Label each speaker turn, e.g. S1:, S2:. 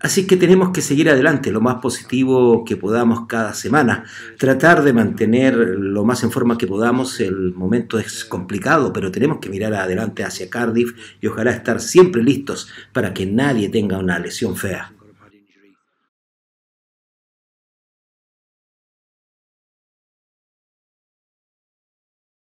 S1: Así que
S2: tenemos que seguir adelante lo más positivo que podamos cada semana, tratar de mantener lo más en forma que podamos, el momento es complicado, pero tenemos que mirar adelante hacia Cardiff y ojalá estar siempre listos para que nadie tenga una lesión fea.